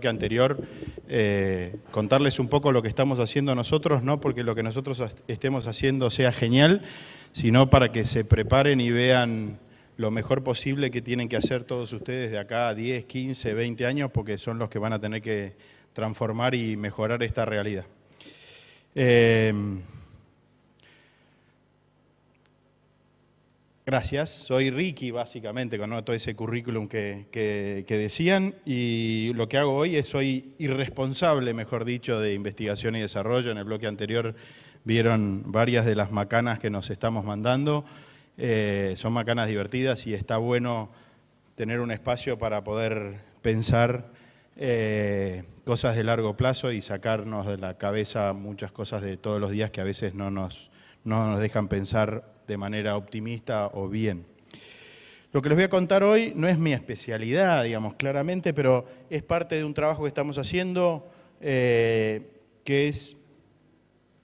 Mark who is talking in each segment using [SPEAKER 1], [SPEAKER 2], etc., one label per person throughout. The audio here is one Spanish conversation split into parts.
[SPEAKER 1] que anterior, eh, contarles un poco lo que estamos haciendo nosotros, no porque lo que nosotros estemos haciendo sea genial, sino para que se preparen y vean lo mejor posible que tienen que hacer todos ustedes de acá a 10, 15, 20 años, porque son los que van a tener que transformar y mejorar esta realidad. Eh, Gracias, soy Ricky básicamente, con todo ese currículum que, decían y lo que hago hoy es soy irresponsable, mejor dicho, de investigación y desarrollo. En el bloque anterior vieron varias de las macanas que nos estamos mandando, eh, son macanas divertidas y está bueno tener un espacio para poder pensar eh, cosas de largo plazo y sacarnos de la cabeza muchas cosas de todos los días que a veces no nos, no nos dejan pensar de manera optimista o bien. Lo que les voy a contar hoy no es mi especialidad, digamos, claramente, pero es parte de un trabajo que estamos haciendo eh, que es,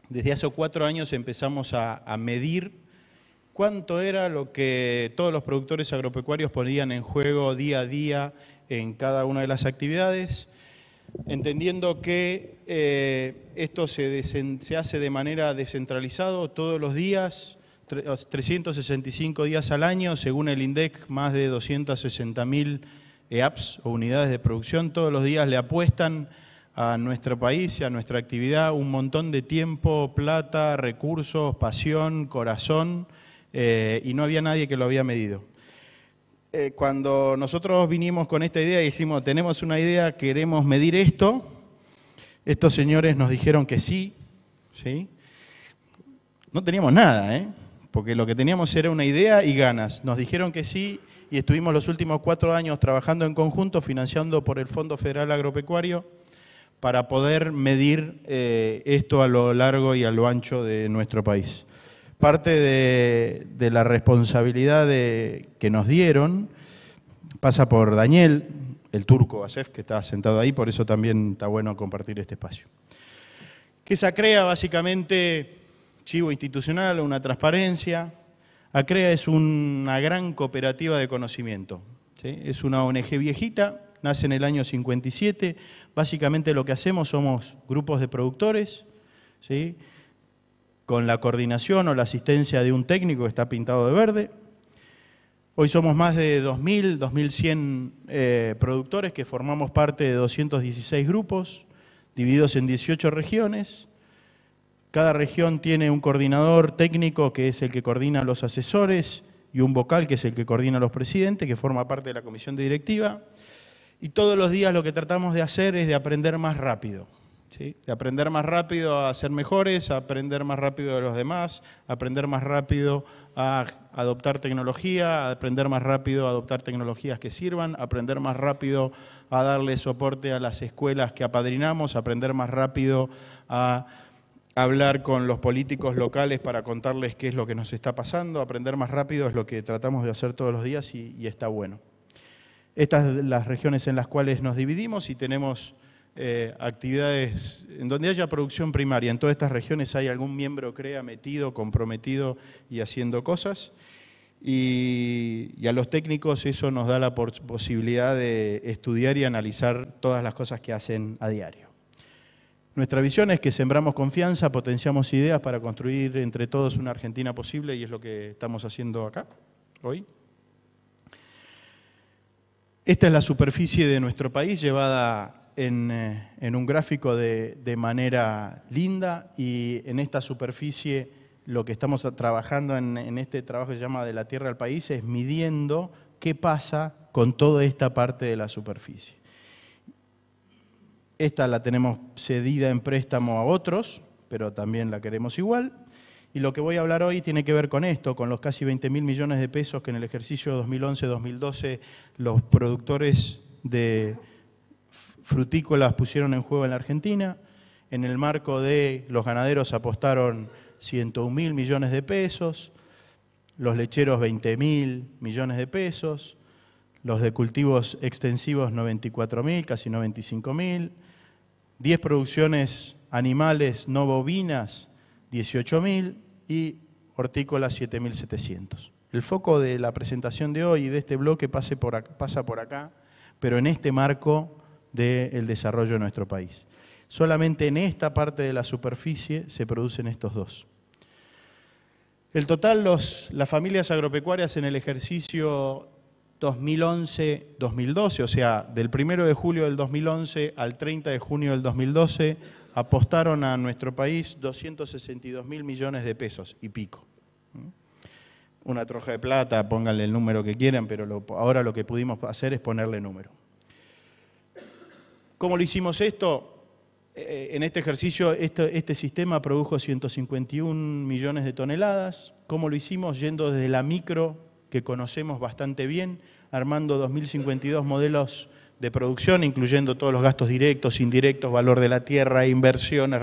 [SPEAKER 1] desde hace cuatro años empezamos a, medir cuánto era lo que todos los productores agropecuarios ponían en juego día a día en cada una de las actividades, entendiendo que eh, esto se, se, hace de manera descentralizada todos los días, 365 días al año, según el INDEC, más de 260.000 eh, apps o unidades de producción todos los días le apuestan a nuestro país y a nuestra actividad un montón de tiempo, plata, recursos, pasión, corazón, eh, y no había nadie que lo había medido. Eh, cuando nosotros vinimos con esta idea y dijimos, tenemos una idea, queremos medir esto, estos señores nos dijeron que sí, ¿sí? No teníamos nada, ¿eh? porque lo que teníamos era una idea y ganas. Nos dijeron que sí y estuvimos los últimos cuatro años trabajando en conjunto, financiando por el Fondo Federal Agropecuario, para poder medir eh, esto a lo largo y a lo ancho de nuestro país. Parte de, la responsabilidad que nos dieron pasa por Daniel, el turco Asef, que está sentado ahí, por eso también está bueno compartir este espacio. Que se crea básicamente archivo institucional, una transparencia. ACREA es una gran cooperativa de conocimiento. Es una ONG viejita, nace en el año 57. Básicamente lo que hacemos somos grupos de productores, con la coordinación o la asistencia de un técnico que está pintado de verde. Hoy somos más de 2.000, 2.100 eh, productores que formamos parte de 216 grupos, divididos en 18 regiones. Cada región tiene un coordinador técnico que es el que coordina a los asesores y un vocal que es el que coordina a los presidentes, que forma parte de la comisión de directiva. Y todos los días lo que tratamos de hacer es de aprender más rápido. ¿sí? De aprender más rápido a ser mejores, aprender más rápido de los demás, aprender más rápido a adoptar tecnología, a aprender más rápido a adoptar tecnologías que sirvan, aprender más rápido a darle soporte a las escuelas que apadrinamos, aprender más rápido a hablar con los políticos locales para contarles qué es lo que nos está pasando, aprender más rápido es lo que tratamos de hacer todos los días y, está bueno. Estas son las regiones en las cuales nos dividimos y tenemos eh, actividades en donde haya producción primaria. En todas estas regiones hay algún miembro CREA metido, comprometido y haciendo cosas. y, a los técnicos eso nos da la posibilidad de estudiar y analizar todas las cosas que hacen a diario. Nuestra visión es que sembramos confianza, potenciamos ideas para construir entre todos una Argentina posible y es lo que estamos haciendo acá, hoy. Esta es la superficie de nuestro país llevada en, eh, un gráfico de, manera linda y en esta superficie lo que estamos trabajando en, en este trabajo que se llama de la tierra al país es midiendo qué pasa con toda esta parte de la superficie. Esta la tenemos cedida en préstamo a otros, pero también la queremos igual. Y lo que voy a hablar hoy tiene que ver con esto, con los casi 20 mil millones de pesos que en el ejercicio 2011-2012 los productores de frutícolas pusieron en juego en la Argentina. En el marco de los ganaderos apostaron 101 mil millones de pesos, los lecheros 20 mil millones de pesos, los de cultivos extensivos 94 mil, casi 95.000, 10 producciones animales no bovinas, 18.000 y hortícolas 7.700. El foco de la presentación de hoy y de este bloque pasa por acá, pero en este marco del desarrollo de nuestro país. Solamente en esta parte de la superficie se producen estos dos. El total, las familias agropecuarias en el ejercicio 2011-2012, o sea, del 1 de julio del 2011 al 30 de junio del 2012, apostaron a nuestro país 262 mil millones de pesos y pico. ¿Mm? Una troja de plata, pónganle el número que quieran, pero ahora lo que pudimos hacer es ponerle número. ¿Cómo lo hicimos esto? Eh, eh, en este ejercicio, este sistema produjo 151 millones de toneladas. ¿Cómo lo hicimos? Yendo desde la micro que conocemos bastante bien, armando 2052 modelos de producción, incluyendo todos los gastos directos, indirectos, valor de la tierra, inversiones,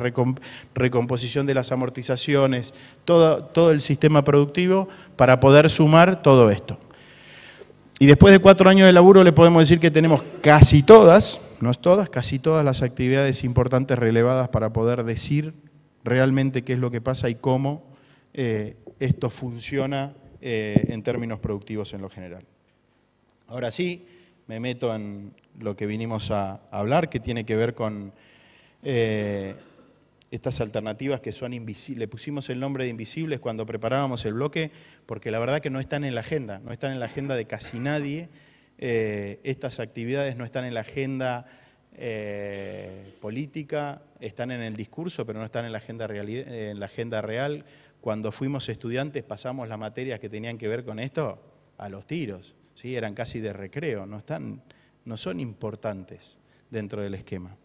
[SPEAKER 1] recomposición de las amortizaciones, todo, todo el sistema productivo para poder sumar todo esto. Y después de cuatro años de laburo le podemos decir que tenemos casi todas, no es todas, casi todas las actividades importantes relevadas para poder decir realmente qué es lo que pasa y cómo eh, esto funciona eh, en términos productivos en lo general. Ahora sí, me meto en lo que vinimos a, hablar, que tiene que ver con eh, estas alternativas que son invisibles. Le pusimos el nombre de invisibles cuando preparábamos el bloque, porque la verdad que no están en la agenda, no están en la agenda de casi nadie. Eh, estas actividades no están en la agenda política, están en el discurso, pero no están en la agenda, en la agenda real cuando fuimos estudiantes pasamos las materias que tenían que ver con esto a los tiros, ¿sí? eran casi de recreo, no, están, no son importantes dentro del esquema.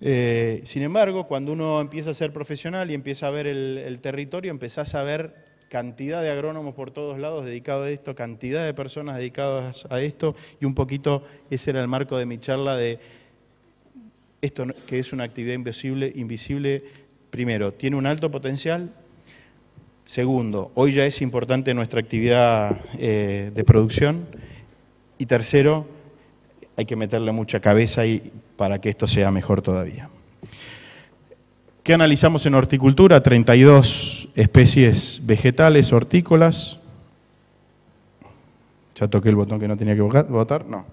[SPEAKER 1] Eh, sin embargo, cuando uno empieza a ser profesional y empieza a ver el, territorio, empezás a ver cantidad de agrónomos por todos lados dedicados a esto, cantidad de personas dedicadas a esto, y un poquito ese era el marco de mi charla de esto que es una actividad invisible, invisible primero, tiene un alto potencial, Segundo, hoy ya es importante nuestra actividad eh, de producción. Y tercero, hay que meterle mucha cabeza para que esto sea mejor todavía. ¿Qué analizamos en horticultura? 32 especies vegetales, hortícolas. Ya toqué el botón que no tenía que votar, no.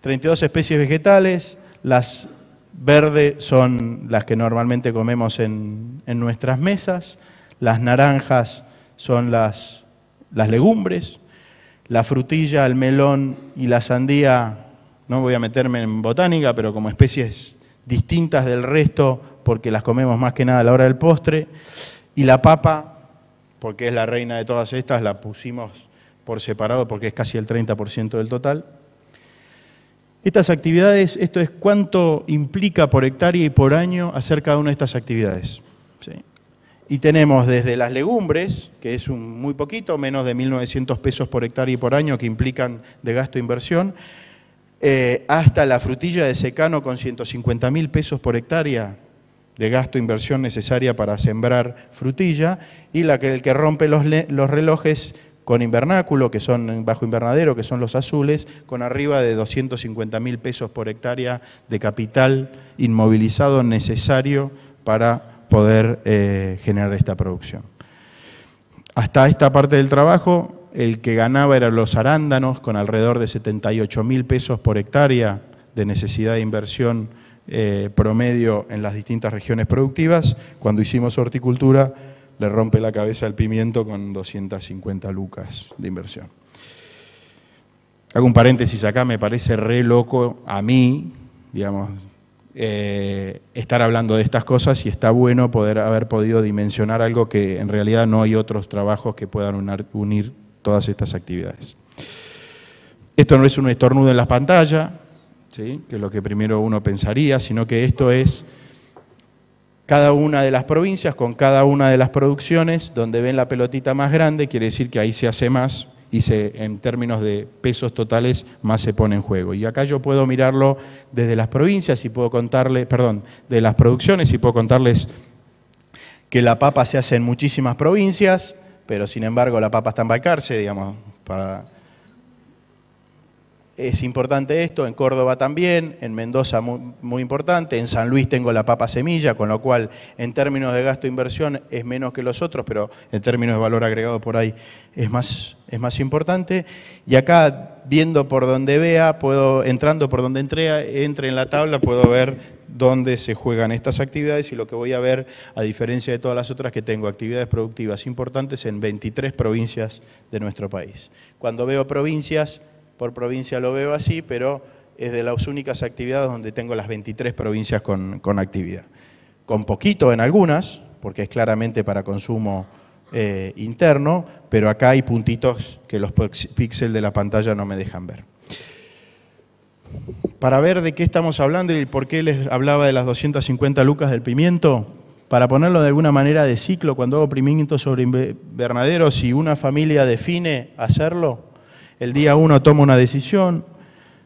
[SPEAKER 1] 32 especies vegetales, las verdes son las que normalmente comemos en nuestras mesas, las naranjas son las, legumbres, la frutilla, el melón y la sandía, no voy a meterme en botánica, pero como especies distintas del resto, porque las comemos más que nada a la hora del postre, y la papa, porque es la reina de todas estas, la pusimos por separado porque es casi el 30% del total. Estas actividades, esto es cuánto implica por hectárea y por año hacer cada una de estas actividades y tenemos desde las legumbres, que es un muy poquito, menos de 1.900 pesos por hectárea y por año que implican de gasto e inversión, eh, hasta la frutilla de secano con 150.000 pesos por hectárea de gasto e inversión necesaria para sembrar frutilla, y la que, el que rompe los, los relojes con invernáculo, que son bajo invernadero, que son los azules, con arriba de 250.000 pesos por hectárea de capital inmovilizado necesario para poder eh, generar esta producción. Hasta esta parte del trabajo, el que ganaba eran los arándanos, con alrededor de 78 mil pesos por hectárea de necesidad de inversión eh, promedio en las distintas regiones productivas. Cuando hicimos horticultura, le rompe la cabeza el pimiento con 250 lucas de inversión. Hago un paréntesis acá, me parece re loco a mí, digamos, eh, estar hablando de estas cosas y está bueno poder haber podido dimensionar algo que en realidad no hay otros trabajos que puedan unir todas estas actividades. Esto no es un estornudo en la pantalla, que es lo que primero uno pensaría, sino que esto es cada una de las provincias con cada una de las producciones, donde ven la pelotita más grande, quiere decir que ahí se hace más, y en términos de pesos totales más se pone en juego. Y acá yo puedo mirarlo desde las provincias y puedo contarle, perdón, de las producciones y puedo contarles que la papa se hace en muchísimas provincias, pero sin embargo la papa está en Balcarce, digamos, para es importante esto, en Córdoba también, en Mendoza muy, importante, en San Luis tengo la papa semilla, con lo cual en términos de gasto e inversión es menos que los otros, pero en términos de valor agregado por ahí es más, es más importante. Y acá, viendo por donde vea, puedo, entrando por donde entre, entre en la tabla, puedo ver dónde se juegan estas actividades y lo que voy a ver, a diferencia de todas las otras que tengo, actividades productivas importantes en 23 provincias de nuestro país. Cuando veo provincias, por provincia lo veo así, pero es de las únicas actividades donde tengo las 23 provincias con, actividad. Con poquito en algunas, porque es claramente para consumo eh, interno, pero acá hay puntitos que los píxeles de la pantalla no me dejan ver. Para ver de qué estamos hablando y por qué les hablaba de las 250 lucas del pimiento, para ponerlo de alguna manera de ciclo, cuando hago pimiento sobre invernaderos, si una familia define hacerlo, el día uno toma una decisión,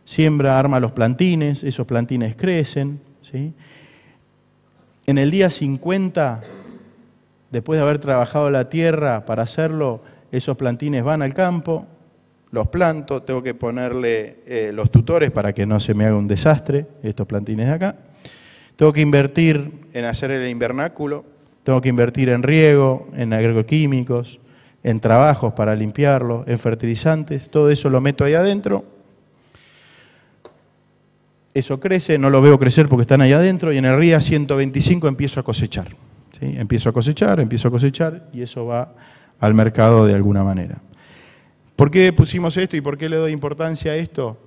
[SPEAKER 1] siembra, arma los plantines, esos plantines crecen. En el día 50, después de haber trabajado la tierra para hacerlo, esos plantines van al campo, los planto, tengo que ponerle eh, los tutores para que no se me haga un desastre, estos plantines de acá. Tengo que invertir en hacer el invernáculo, tengo que invertir en riego, en agroquímicos, en trabajos para limpiarlo, en fertilizantes, todo eso lo meto ahí adentro. Eso crece, no lo veo crecer porque están ahí adentro y en el RIA 125 empiezo a cosechar. Empiezo a cosechar, empiezo a cosechar y eso va al mercado de alguna manera. ¿Por qué pusimos esto y por qué le doy importancia a esto?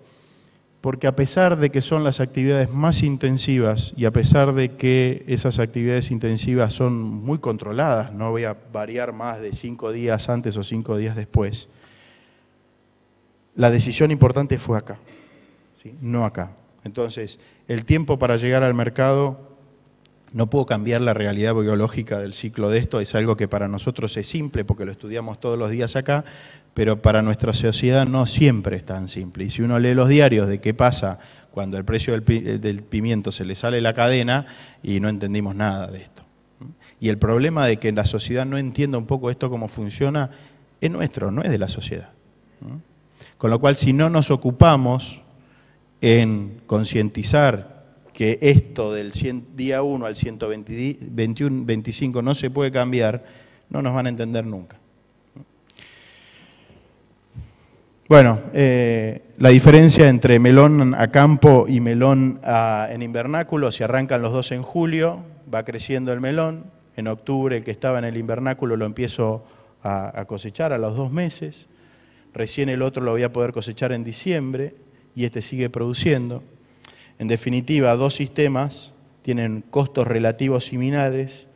[SPEAKER 1] porque a pesar de que son las actividades más intensivas y a pesar de que esas actividades intensivas son muy controladas, no voy a variar más de cinco días antes o cinco días después, la decisión importante fue acá, no acá. Entonces, el tiempo para llegar al mercado, no puedo cambiar la realidad biológica del ciclo de esto, es algo que para nosotros es simple porque lo estudiamos todos los días acá, pero para nuestra sociedad no siempre es tan simple. Y si uno lee los diarios de qué pasa cuando el precio del, eh, pimiento se le sale la cadena y no entendimos nada de esto. ¿Mm? Y el problema de que la sociedad no entienda un poco esto cómo funciona es nuestro, no es de la sociedad. ¿Mm? Con lo cual, si no nos ocupamos en concientizar que esto del día 1 al 125 no se puede cambiar, no nos van a entender nunca. Bueno, eh, la diferencia entre melón a campo y melón en invernáculo, si arrancan los dos en julio, va creciendo el melón, en octubre el que estaba en el invernáculo lo empiezo a, cosechar a los dos meses, recién el otro lo voy a poder cosechar en diciembre y este sigue produciendo. En definitiva, dos sistemas tienen costos relativos similares,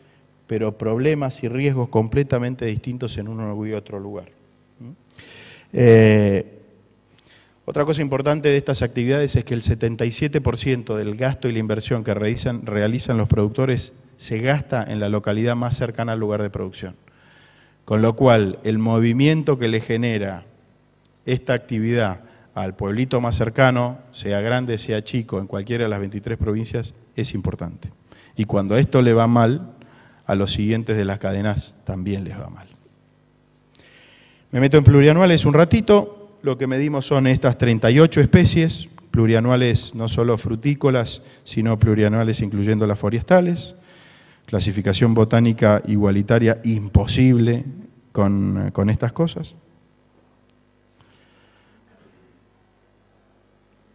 [SPEAKER 1] pero problemas y riesgos completamente distintos en uno u otro lugar. Eh, otra cosa importante de estas actividades es que el 77% del gasto y la inversión que realizan los productores se gasta en la localidad más cercana al lugar de producción. Con lo cual, el movimiento que le genera esta actividad al pueblito más cercano, sea grande, sea chico, en cualquiera de las 23 provincias, es importante. Y cuando esto le va mal, a los siguientes de las cadenas también les va mal. Me meto en plurianuales un ratito, lo que medimos son estas 38 especies, plurianuales no solo frutícolas, sino plurianuales incluyendo las forestales, clasificación botánica igualitaria imposible con, estas cosas.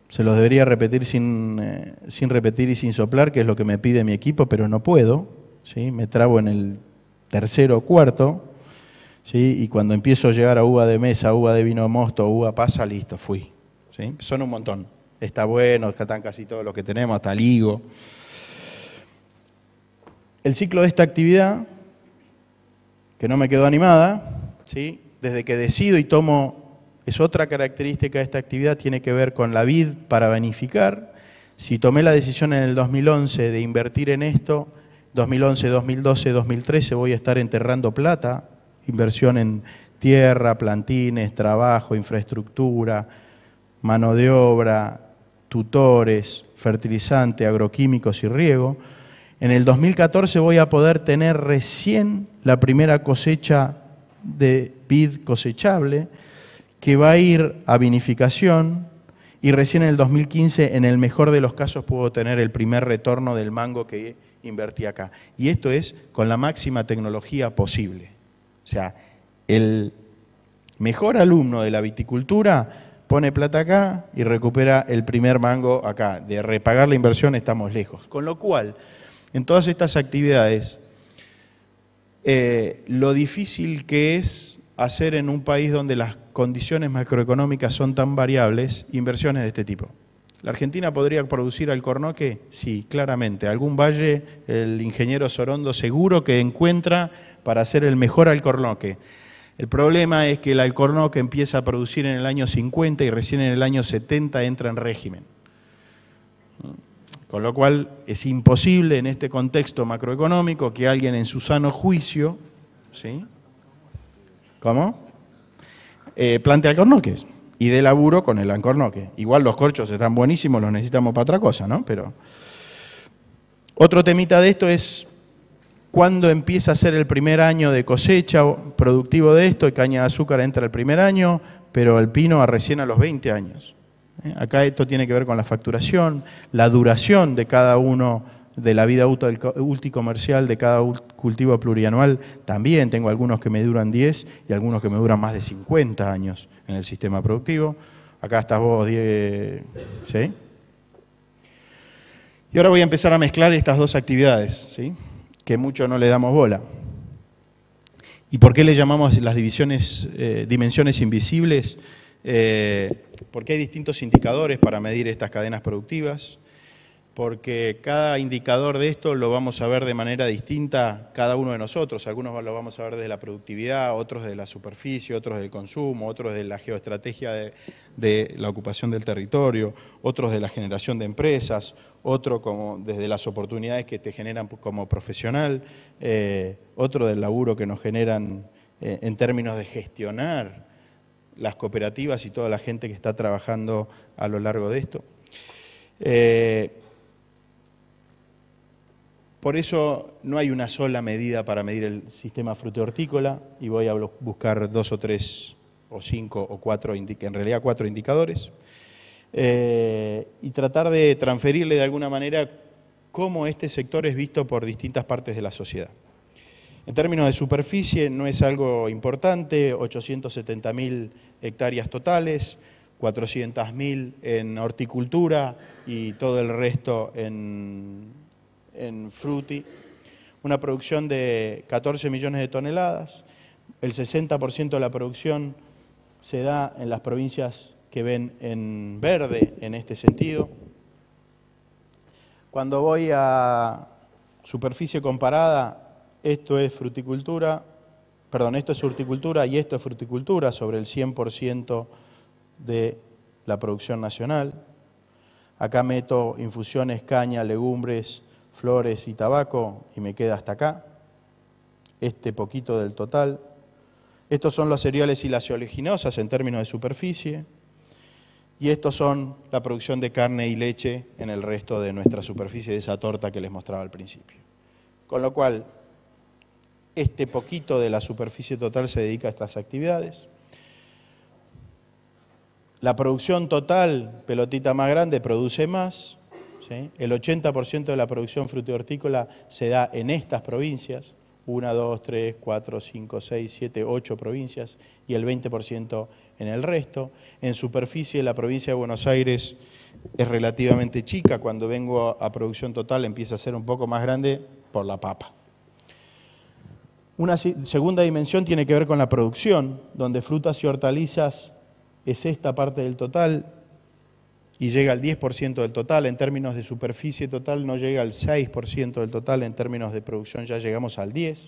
[SPEAKER 1] Se los debería repetir sin, eh, sin, repetir y sin soplar, que es lo que me pide mi equipo, pero no puedo. ¿sí? Me trabo en el tercero o cuarto. ¿sí? y cuando empiezo a llegar a uva de mesa, uva de vino mosto, uva pasa, listo, fui. ¿sí? Son un montón. Está bueno, están casi todos los que tenemos, hasta ligo. El ciclo de esta actividad, que no me quedó animada, ¿sí? desde que decido y tomo, es otra característica de esta actividad, tiene que ver con la vid para vanificar. Si tomé la decisión en el 2011 de invertir en esto, 2011, 2012, 2013 voy a estar enterrando plata inversión en tierra, plantines, trabajo, infraestructura, mano de obra, tutores, fertilizante, agroquímicos y riego. En el 2014 voy a poder tener recién la primera cosecha de vid cosechable que va a ir a vinificación y recién en el 2015, en el mejor de los casos, puedo tener el primer retorno del mango que invertí acá. Y esto es con la máxima tecnología posible. O sea, el mejor alumno de la viticultura pone plata acá y recupera el primer mango acá. De repagar la inversión estamos lejos. Con lo cual, en todas estas actividades, eh, lo difícil que es hacer en un país donde las condiciones macroeconómicas son tan variables, inversiones de este tipo. ¿La Argentina podría producir cornoque? Sí, claramente. Algún valle, el ingeniero Sorondo seguro que encuentra para hacer el mejor alcornoque. El problema es que el alcornoque empieza a producir en el año 50 y recién en el año 70 entra en régimen. Con lo cual es imposible en este contexto macroeconómico que alguien en su sano juicio, ¿sí? ¿Cómo? Eh, alcornoques y de laburo con el alcornoque. Igual los corchos están buenísimos, los necesitamos para otra cosa, ¿no? Pero otro temita de esto es cuándo empieza a ser el primer año de cosecha productivo de esto, y caña de azúcar entra el primer año, pero el pino a recién a los 20 años. ¿Eh? Acá esto tiene que ver con la facturación, la duración de cada uno de la vida útil comercial de cada cultivo plurianual, también tengo algunos que me duran 10 y algunos que me duran más de 50 años en el sistema productivo. Acá estás vos, Diego. ¿Sí? Y ahora voy a empezar a mezclar estas dos actividades. ¿sí? que mucho no le damos bola. ¿Y por qué le llamamos las divisiones, eh, dimensiones invisibles? Eh, porque hay distintos indicadores para medir estas cadenas productivas porque cada indicador de esto lo vamos a ver de manera distinta cada uno de nosotros. Algunos lo vamos a ver desde la productividad, otros de la superficie, otros del consumo, otros de la geoestrategia de, la ocupación del territorio, otros de la generación de empresas, otro como desde las oportunidades que te generan como profesional, eh, otro del laburo que nos generan eh, en términos de gestionar las cooperativas y toda la gente que está trabajando a lo largo de esto. Eh, por eso no hay una sola medida para medir el sistema fruto-hortícola y voy a buscar dos o tres o cinco o cuatro, en realidad cuatro indicadores, eh, y tratar de transferirle de alguna manera cómo este sector es visto por distintas partes de la sociedad. En términos de superficie no es algo importante, 870.000 hectáreas totales, 400.000 en horticultura y todo el resto en en Fruti, una producción de 14 millones de toneladas. El 60% de la producción se da en las provincias que ven en verde en este sentido. Cuando voy a superficie comparada, esto es fruticultura, perdón, esto es horticultura y esto es fruticultura sobre el 100% de la producción nacional. Acá meto infusiones, caña, legumbres, flores y tabaco y me queda hasta acá, este poquito del total. Estos son los cereales y las oleaginosas en términos de superficie. Y estos son la producción de carne y leche en el resto de nuestra superficie de esa torta que les mostraba al principio. Con lo cual, este poquito de la superficie total se dedica a estas actividades. La producción total, pelotita más grande, produce más. El 80% de la producción hortícola se da en estas provincias, 1, 2, 3, 4, 5, 6, 7, 8 provincias y el 20% en el resto. En superficie la provincia de Buenos Aires es relativamente chica, cuando vengo a producción total empieza a ser un poco más grande por la papa. Una segunda dimensión tiene que ver con la producción, donde frutas y hortalizas es esta parte del total y llega al 10% del total. En términos de superficie total no llega al 6% del total, en términos de producción ya llegamos al 10%.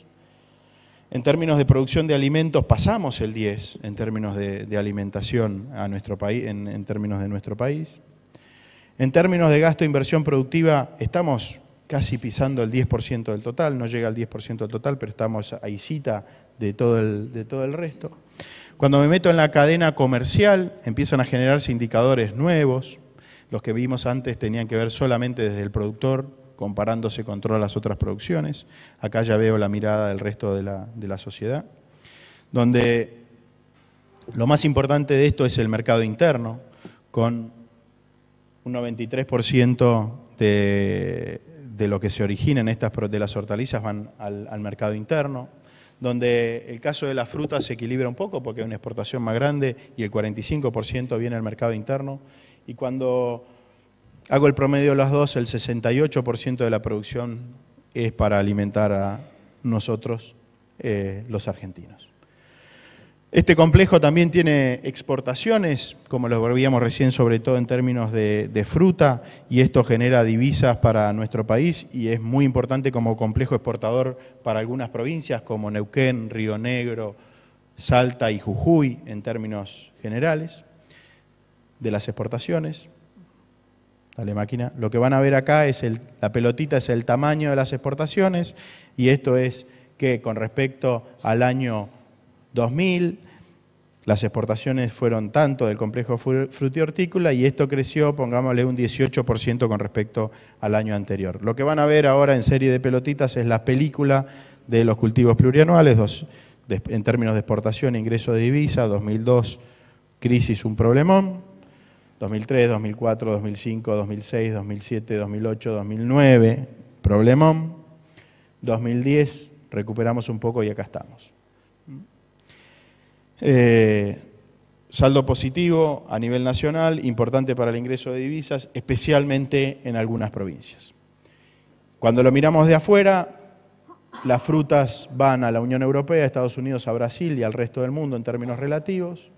[SPEAKER 1] En términos de producción de alimentos pasamos el 10 en términos de, alimentación a nuestro país, en, términos de nuestro país. En términos de gasto e inversión productiva estamos casi pisando el 10% del total, no llega al 10% del total, pero estamos ahí cita de todo de todo el resto. Cuando me meto en la cadena comercial, empiezan a generarse indicadores nuevos. Los que vimos antes tenían que ver solamente desde el productor, comparándose con todas las otras producciones. Acá ya veo la mirada del resto de la, sociedad. Donde lo más importante de esto es el mercado interno, con un 93% de, de, lo que se origina en estas de las hortalizas van al mercado interno, donde el caso de las frutas se equilibra un poco porque hay una exportación más grande y el 45% viene al mercado interno. Y cuando hago el promedio de las dos, el 68% de la producción es para alimentar a nosotros, eh, los argentinos. Este complejo también tiene exportaciones, como lo veíamos recién, sobre todo en términos de, fruta, y esto genera divisas para nuestro país y es muy importante como complejo exportador para algunas provincias como Neuquén, Río Negro, Salta y Jujuy, en términos generales, de las exportaciones. Dale máquina. Lo que van a ver acá es la pelotita, es el tamaño de las exportaciones, y esto es que con respecto al año 2000, las exportaciones fueron tanto del complejo frutihortícola y esto creció, pongámosle, un 18% con respecto al año anterior. Lo que van a ver ahora en serie de pelotitas es la película de los cultivos plurianuales, en términos de exportación e ingreso de divisa, 2002, crisis, un problemón, 2003, 2004, 2005, 2006, 2007, 2008, 2009, problemón, 2010, recuperamos un poco y acá estamos. Eh, saldo positivo a nivel nacional, importante para el ingreso de divisas, especialmente en algunas provincias. Cuando lo miramos de afuera, las frutas van a la Unión Europea, a Estados Unidos, a Brasil y al resto del mundo en términos relativos.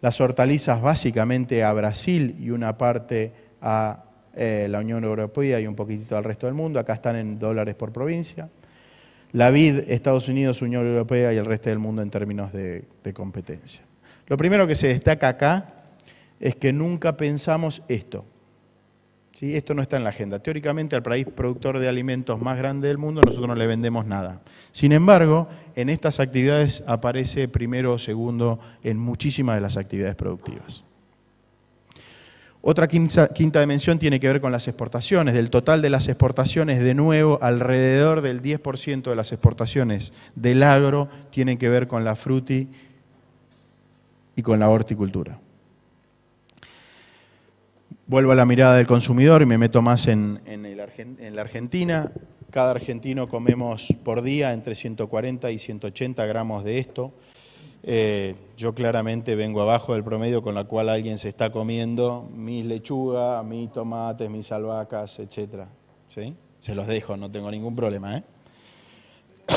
[SPEAKER 1] Las hortalizas básicamente a Brasil y una parte a eh, la Unión Europea y un poquitito al resto del mundo. Acá están en dólares por provincia la vid Estados Unidos, Unión Europea y el resto del mundo en términos de, competencia. Lo primero que se destaca acá es que nunca pensamos esto. ¿Sí? Esto no está en la agenda. Teóricamente al país productor de alimentos más grande del mundo nosotros no le vendemos nada. Sin embargo, en estas actividades aparece primero o segundo en muchísimas de las actividades productivas. Otra quinta, dimensión tiene que ver con las exportaciones. Del total de las exportaciones, de nuevo, alrededor del 10% de las exportaciones del agro tienen que ver con la fruti y con la horticultura. Vuelvo a la mirada del consumidor y me meto más en, en la Argentina. Cada argentino comemos por día entre 140 y 180 gramos de esto. Eh, yo claramente vengo abajo del promedio con la cual alguien se está comiendo mis lechugas, mis tomates, mis albahacas, etcétera ¿Sí? Se los dejo, no tengo ningún problema. ¿eh?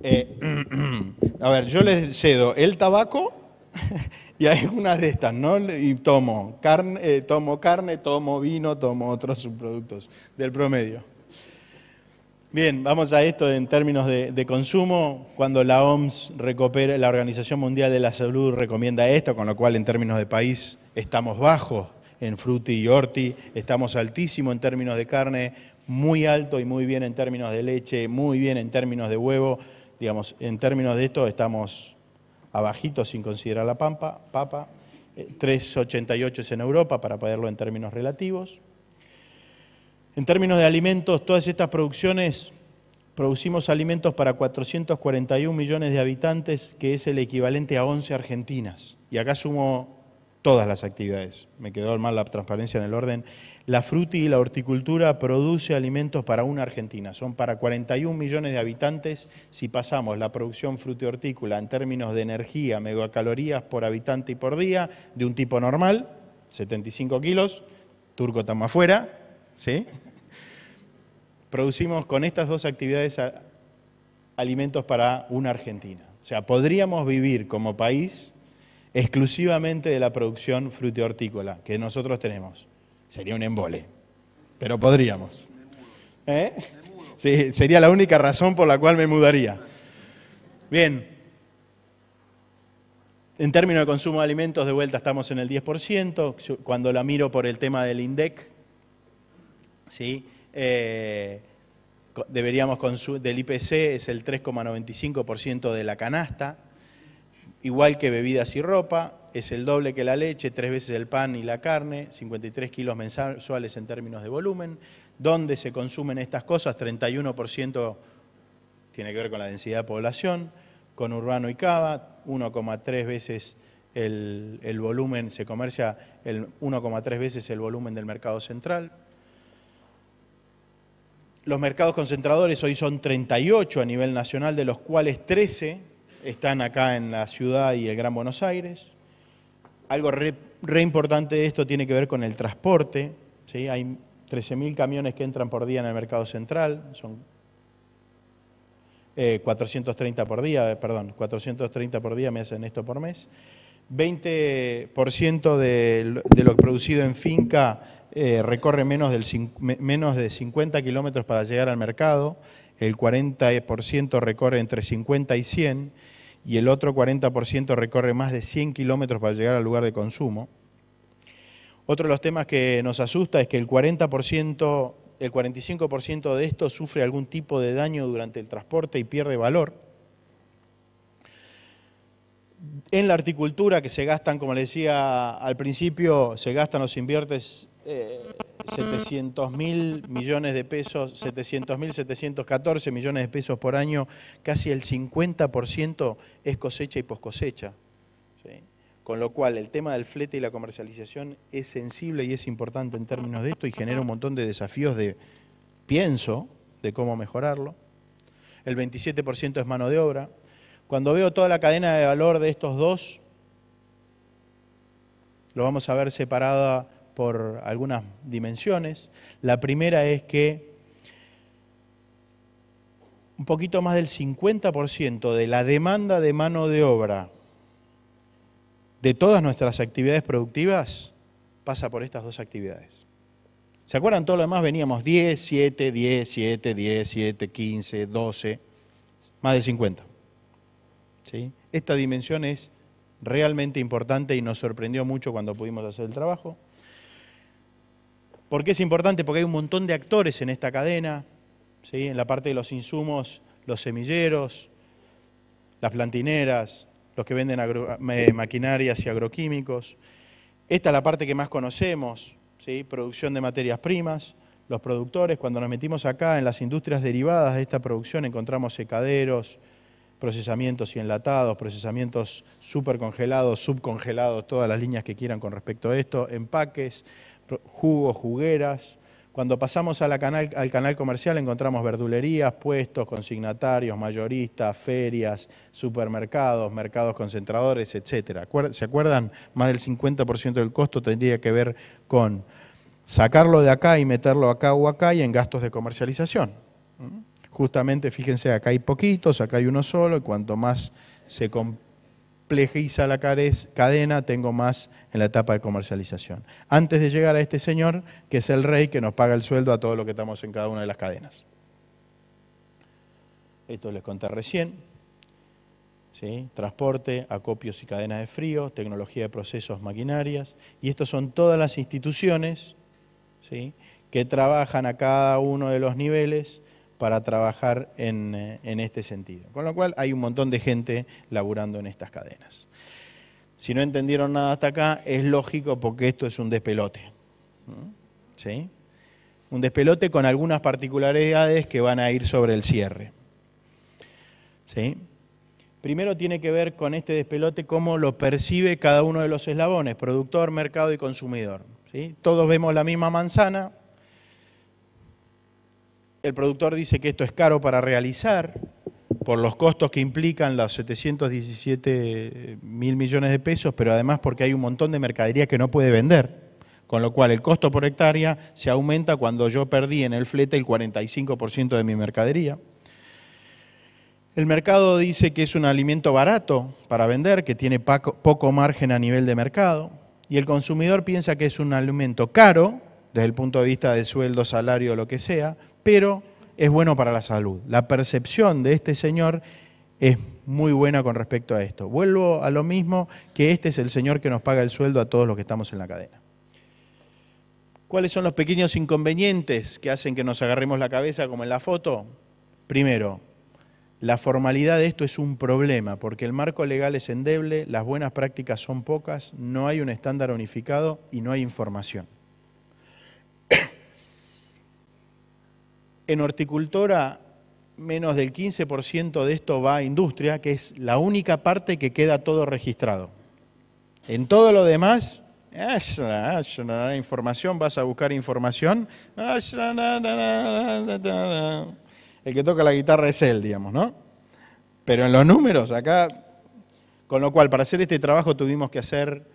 [SPEAKER 1] Eh, a ver, yo les cedo el tabaco y hay unas de estas, ¿no? Y tomo carne, tomo carne, tomo vino, tomo otros subproductos del promedio. Bien, vamos a esto en términos de, consumo. Cuando la OMS, recupera, la Organización Mundial de la Salud, recomienda esto, con lo cual en términos de país estamos bajos en fruti y orti, estamos altísimos en términos de carne, muy alto y muy bien en términos de leche, muy bien en términos de huevo. Digamos, en términos de esto estamos abajitos sin considerar la pampa, papa, 3,88 eh, es en Europa para poderlo en términos relativos. En términos de alimentos, todas estas producciones, producimos alimentos para 441 millones de habitantes, que es el equivalente a 11 Argentinas. Y acá sumo todas las actividades. Me quedó mal la transparencia en el orden. La fruta y la horticultura produce alimentos para una Argentina. Son para 41 millones de habitantes. Si pasamos la producción y hortícola en términos de energía, megacalorías por habitante y por día, de un tipo normal, 75 kilos, turco estamos afuera, ¿sí? producimos con estas dos actividades alimentos para una Argentina. O sea, podríamos vivir como país exclusivamente de la producción hortícola que nosotros tenemos. Sería un embole, pero podríamos. ¿Eh? sería la única razón por la cual me mudaría. Bien, en términos de consumo de alimentos, de vuelta estamos en el 10%, cuando la miro por el tema del INDEC, ¿sí? Eh, deberíamos del IPC es el 3,95% de la canasta, igual que bebidas y ropa, es el doble que la leche, tres veces el pan y la carne, 53 kilos mensuales en términos de volumen. ¿Dónde se consumen estas cosas? 31% tiene que ver con la densidad de población, con urbano y cava, 1,3 veces el, el volumen, se comercia 1,3 veces el volumen del mercado central. Los mercados concentradores hoy son 38 a nivel nacional, de los cuales 13 están acá en la ciudad y el Gran Buenos Aires. Algo re, importante de esto tiene que ver con el transporte. Hay 13.000 camiones que entran por día en el mercado central, son 430 eh, por día, perdón, 430 por día me hacen esto por mes. 20% de, de lo producido en finca eh, recorre menos, del, menos de 50 kilómetros para llegar al mercado, el 40% recorre entre 50 y 100 y el otro 40% recorre más de 100 kilómetros para llegar al lugar de consumo. Otro de los temas que nos asusta es que el 40%, el 45% de esto sufre algún tipo de daño durante el transporte y pierde valor. En la articultura que se gastan, como les decía al principio, se gastan los inviertes... 700.000 eh, millones de pesos, 700.714 millones de pesos por año, casi el 50% es cosecha y poscosecha. cosecha. Con lo cual el tema del flete y la comercialización es sensible y es importante en términos de esto y genera un montón de desafíos de pienso de cómo mejorarlo. El 27% es mano de obra. Cuando veo toda la cadena de valor de estos dos, lo vamos a ver separada por algunas dimensiones. La primera es que un poquito más del 50% de la demanda de mano de obra de todas nuestras actividades productivas pasa por estas dos actividades. ¿Se acuerdan? Todo lo demás veníamos 10, 7, 10, 7, 10, 7, 15, 12, más de 50. ¿Sí? Esta dimensión es realmente importante y nos sorprendió mucho cuando pudimos hacer el trabajo. ¿Por qué es importante? Porque hay un montón de actores en esta cadena, ¿sí? en la parte de los insumos, los semilleros, las plantineras, los que venden eh, maquinarias y agroquímicos. Esta es la parte que más conocemos, ¿sí? producción de materias primas, los productores. Cuando nos metimos acá en las industrias derivadas de esta producción encontramos secaderos, procesamientos y enlatados, procesamientos supercongelados, subcongelados, todas las líneas que quieran con respecto a esto, empaques, jugos, jugueras. Cuando pasamos al canal comercial encontramos verdulerías, puestos, consignatarios, mayoristas, ferias, supermercados, mercados concentradores, etc. ¿Se acuerdan? Más del 50% del costo tendría que ver con sacarlo de acá y meterlo acá o acá y en gastos de comercialización. Justamente, fíjense, acá hay poquitos, acá hay uno solo, y cuanto más se complejiza la cadena, tengo más en la etapa de comercialización. Antes de llegar a este señor, que es el rey que nos paga el sueldo a todo lo que estamos en cada una de las cadenas. Esto les conté recién. ¿sí? Transporte, acopios y cadenas de frío, tecnología de procesos, maquinarias. Y estas son todas las instituciones ¿sí? que trabajan a cada uno de los niveles para trabajar eh, en, este sentido. Con lo cual hay un montón de gente laburando en estas cadenas. Si no entendieron nada hasta acá, es lógico porque esto es un despelote. ¿Sí? Un despelote con algunas particularidades que van a ir sobre el cierre. ¿Sí? Primero tiene que ver con este despelote cómo lo percibe cada uno de los eslabones, productor, mercado y consumidor. ¿Sí? Todos vemos la misma manzana, el productor dice que esto es caro para realizar por los costos que implican los 717 eh, mil millones de pesos, pero además porque hay un montón de mercadería que no puede vender, con lo cual el costo por hectárea se aumenta cuando yo perdí en el flete el 45% de mi mercadería. El mercado dice que es un alimento barato para vender, que tiene poco margen a nivel de mercado, y el consumidor piensa que es un alimento caro desde el punto de vista de sueldo, salario, lo que sea, pero es bueno para la salud. La percepción de este señor es muy buena con respecto a esto. Vuelvo a lo mismo que este es el señor que nos paga el sueldo a todos los que estamos en la cadena. ¿Cuáles son los pequeños inconvenientes que hacen que nos agarremos la cabeza como en la foto? Primero, la formalidad de esto es un problema porque el marco legal es endeble, las buenas prácticas son pocas, no hay un estándar unificado y no hay información. En horticultura, menos del 15% de esto va a industria, que es la única parte que queda todo registrado. En todo lo demás, información, vas a buscar información. El que toca la guitarra es él, digamos, ¿no? Pero en los números, acá, con lo cual, para hacer este trabajo tuvimos que hacer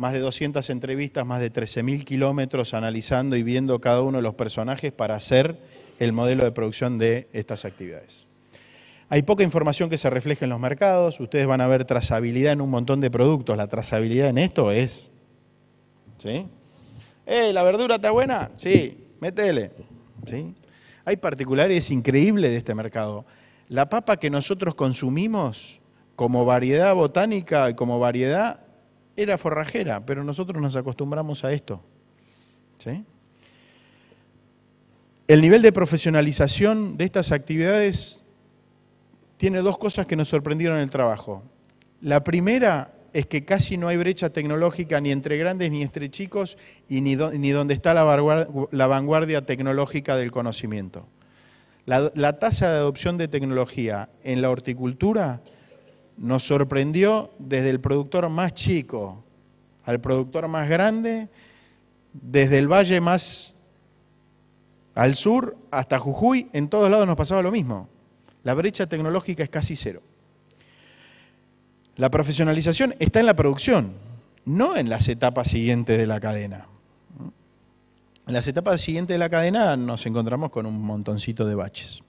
[SPEAKER 1] más de 200 entrevistas, más de 13.000 kilómetros analizando y viendo cada uno de los personajes para hacer el modelo de producción de estas actividades. Hay poca información que se refleje en los mercados, ustedes van a ver trazabilidad en un montón de productos, la trazabilidad en esto es... ¿Sí? ¡Eh, la verdura está buena! Sí, métele. ¿Sí? Hay particulares increíbles de este mercado. La papa que nosotros consumimos como variedad botánica y como variedad era forrajera, pero nosotros nos acostumbramos a esto. El nivel de profesionalización de estas actividades tiene dos cosas que nos sorprendieron en el trabajo. La primera es que casi no hay brecha tecnológica ni entre grandes ni entre chicos y ni, donde está la vanguardia, tecnológica del conocimiento. La, la tasa de adopción de tecnología en la horticultura nos sorprendió desde el productor más chico al productor más grande, desde el valle más al sur hasta Jujuy, en todos lados nos pasaba lo mismo. La brecha tecnológica es casi cero. La profesionalización está en la producción, no en las etapas siguientes de la cadena. En las etapas siguientes de la cadena nos encontramos con un montoncito de baches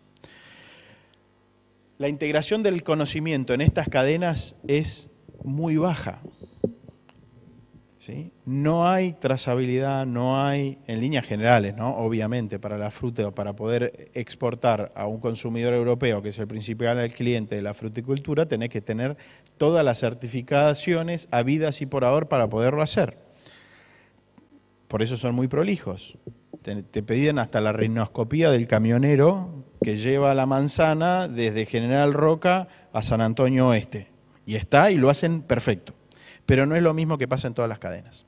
[SPEAKER 1] la integración del conocimiento en estas cadenas es muy baja. No hay trazabilidad, no hay, en líneas generales, ¿no? obviamente, para la fruta o para poder exportar a un consumidor europeo, que es el principal cliente de la fruticultura, tenés que tener todas las certificaciones habidas y por ahora para poderlo hacer. Por eso son muy prolijos te, pedían hasta la rinoscopía del camionero que lleva la manzana desde General Roca a San Antonio Oeste. Y está y lo hacen perfecto. Pero no es lo mismo que pasa en todas las cadenas.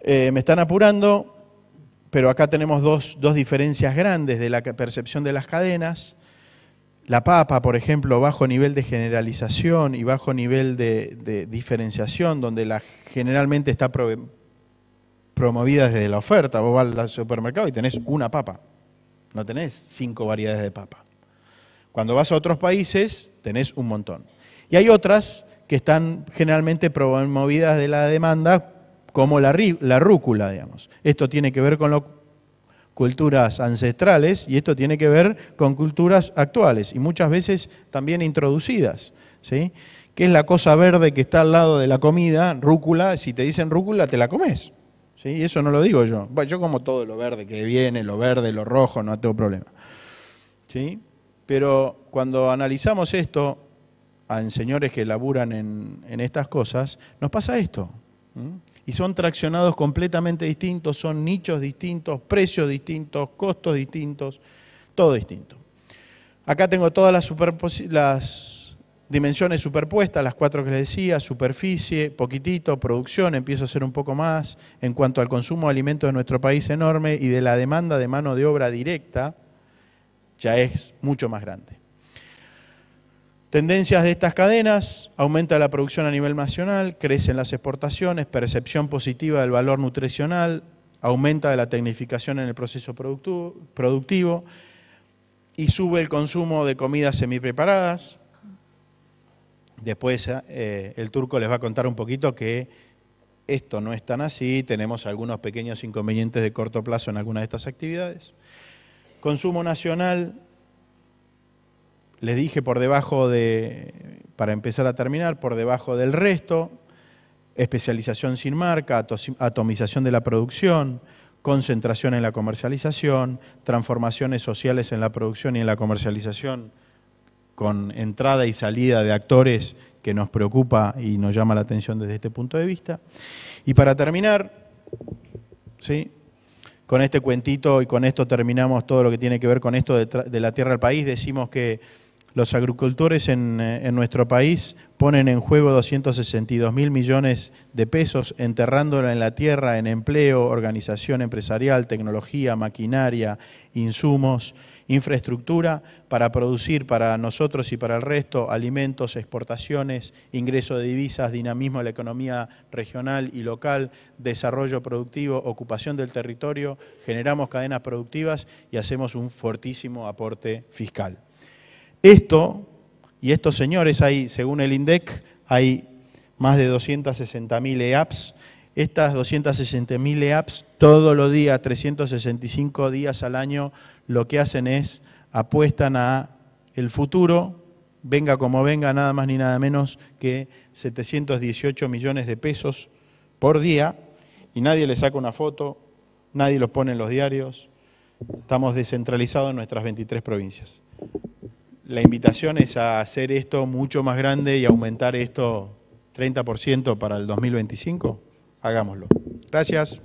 [SPEAKER 1] Eh, me están apurando, pero acá tenemos dos, diferencias grandes de la percepción de las cadenas. La papa, por ejemplo, bajo nivel de generalización y bajo nivel de, de diferenciación, donde la, generalmente está promovidas desde la oferta. Vos vas al supermercado y tenés una papa, no tenés cinco variedades de papa. Cuando vas a otros países, tenés un montón. Y hay otras que están generalmente promovidas de la demanda, como la, rúcula, digamos. Esto tiene que ver con las culturas ancestrales y esto tiene que ver con culturas actuales y muchas veces también introducidas. ¿sí? ¿Qué es la cosa verde que está al lado de la comida? Rúcula, si te dicen rúcula, te la comes. Y Eso no lo digo yo. Bueno, yo como todo lo verde que viene, lo verde, lo rojo, no tengo problema. ¿Sí? Pero cuando analizamos esto a señores que laburan en, estas cosas, nos pasa esto. Y son traccionados completamente distintos, son nichos distintos, precios distintos, costos distintos, todo distinto. Acá tengo todas las, superposiciones dimensiones superpuestas, las cuatro que les decía, superficie, poquitito, producción, empiezo a ser un poco más, en cuanto al consumo de alimentos de nuestro país enorme y de la demanda de mano de obra directa, ya es mucho más grande. Tendencias de estas cadenas, aumenta la producción a nivel nacional, crecen las exportaciones, percepción positiva del valor nutricional, aumenta de la tecnificación en el proceso productivo y sube el consumo de comidas semipreparadas, Después eh, el turco les va a contar un poquito que esto no es tan así, tenemos algunos pequeños inconvenientes de corto plazo en algunas de estas actividades. Consumo nacional, les dije por debajo de, para empezar a terminar, por debajo del resto, especialización sin marca, atomización de la producción, concentración en la comercialización, transformaciones sociales en la producción y en la comercialización con entrada y salida de actores que nos preocupa y nos llama la atención desde este punto de vista. Y para terminar, ¿sí? con este cuentito y con esto terminamos todo lo que tiene que ver con esto de, de la tierra al país, decimos que los agricultores eh, en, nuestro país ponen en juego 262 mil millones de pesos enterrándola en la tierra, en empleo, organización empresarial, tecnología, maquinaria, insumos, infraestructura, para producir para nosotros y para el resto alimentos, exportaciones, ingreso de divisas, dinamismo de la economía regional y local, desarrollo productivo, ocupación del territorio, generamos cadenas productivas y hacemos un fortísimo aporte fiscal. Esto, y estos señores, ahí, según el INDEC, hay más de 260.000 e apps. Estas 260.000 apps, todos los días, 365 días al año, lo que hacen es apuestan a el futuro, venga como venga, nada más ni nada menos que 718 millones de pesos por día, y nadie le saca una foto, nadie los pone en los diarios, estamos descentralizados en nuestras 23 provincias la invitación es a hacer esto mucho más grande y aumentar esto 30% para el 2025. Hagámoslo. Gracias.